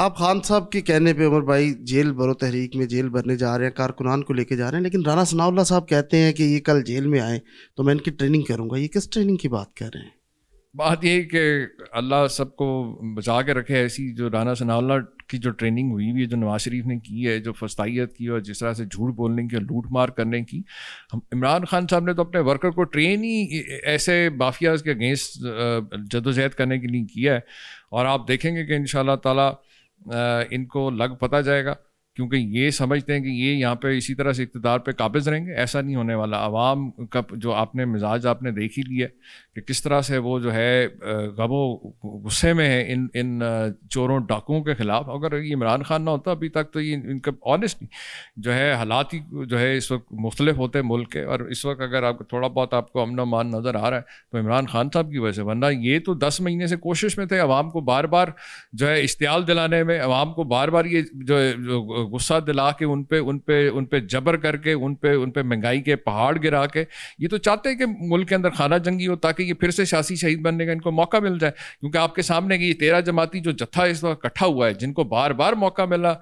आप खान साहब के कहने पे उमर भाई जेल भरो तहरीक में जेल भरने जा रहे हैं कारकुनान को लेके जा रहे हैं लेकिन राना सनाउल्ला साहब कहते हैं कि ये कल जेल में आए तो मैं इनकी ट्रेनिंग करूँगा ये किस ट्रेनिंग की बात कर रहे हैं बात ये कि अल्लाह सबको बचा के रखे ऐसी जो राना सनाउल्ला की जो ट्रेनिंग हुई हुई है जो नवाज शरीफ ने की है जो फस्ताइत की और जिस तरह से झूठ बोलने की और लूट मार करने की हम इमरान खान साहब ने तो अपने वर्कर को ट्रेन ही ऐसे माफियाज के अगेंस्ट जदोजहद करने के लिए किया है और आप देखेंगे कि इन तला इनको लग पता जाएगा क्योंकि ये समझते हैं कि ये यहाँ पे इसी तरह से इकतदार पे काबिज रहेंगे ऐसा नहीं होने वाला आवाम का जो आपने मिजाज आपने देख ही लिया कि किस तरह से वो जो है गबो गुस्से में है इन इन चोरों डाकुओं के ख़िलाफ अगर ये इमरान खान ना होता अभी तक तो ये इनका ऑनेस्टली जो है हालात ही जो है इस वक्त मुख्तलिफ होते हैं मुल्क के और इस वक्त अगर आप थोड़ा बहुत आपको अमन अमान नज़र आ रहा है तो इमरान खान साहब की वजह से वरना ये तो दस महीने से कोशिश में थे आवाम को बार बार जो है इश्तियाल दिलाने में आवाम को बार बार ये जो गुस्सा दिला के उन पे उन पे उन पे जबर करके उन पे उन पे महंगाई के पहाड़ गिरा के ये तो चाहते हैं कि मुल्क के अंदर खाना जंगी हो ताकि ये फिर से सियासी शहीद बनने का इनको मौका मिल जाए क्योंकि आपके सामने ये तेरह जमाती जो जत्था इस वक्त इकट्ठा हुआ है जिनको बार बार मौका मिला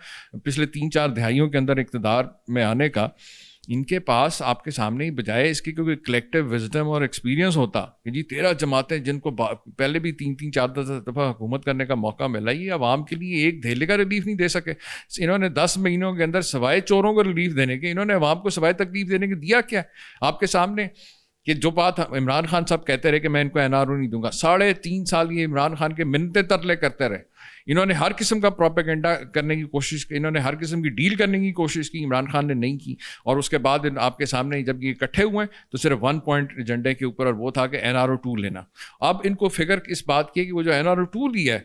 पिछले तीन चार दिहाइयों के अंदर इकतदार में आने का इनके पास आपके सामने ही बजाय इसके क्योंकि कलेक्टिव विजडम और एक्सपीरियंस होता कि जी तेरह जमातें जिनको पहले भी तीन तीन चार दस दफ़ा हुकूमत करने का मौका मिला ये आवाम के लिए एक धेले का रिलीफ नहीं दे सके इन्होंने दस महीनों के अंदर सवाए चोरों को रिलीफ देने के इन्होंने आवाम को सवाए तकलीफ देने के दिया क्या आपके सामने कि जो बात इमरान खान साहब कहते रहे कि मैं इनको एन नहीं दूंगा साढ़े तीन साल ये इमरान खान के मिनते तरले करते रहे इन्होंने हर किस्म का प्रोपेगेंडा करने की कोशिश की इन्होंने हर किस्म की डील करने की कोशिश की इमरान खान ने नहीं की और उसके बाद आपके सामने जब ये इकट्ठे हुए तो सिर्फ वन पॉइंट एजेंडे के ऊपर और वो था कि एन आर टू लेना अब इनको फिगर इस बात की है कि वो जो एन आर टू लिया है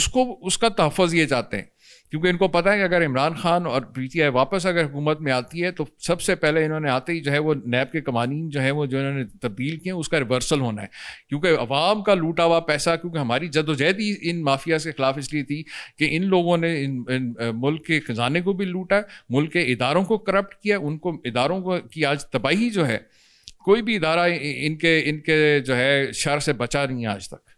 उसको उसका तहफ़ ये चाहते हैं क्योंकि इनको पता है कि अगर इमरान खान और आई वापस अगर हुकूमत में आती है तो सबसे पहले इन्होंने आते ही जो है वो नैब के कवानीन जो है वो जो इन्होंने तब्दील किए उसका रिवर्सल होना है क्योंकि अवाम का लूटा हुआ पैसा क्योंकि हमारी जदोजहद ही इन माफियाज के खिलाफ इसलिए थी कि इन लोगों ने इन, इन, मुल्क के खजाने को भी लूटा मुल्क के इदारों को करप्ट किया उनको इदारों को की आज तबाही जो है कोई भी इदारा इनके इनके जो है शर से बचा नहीं है आज तक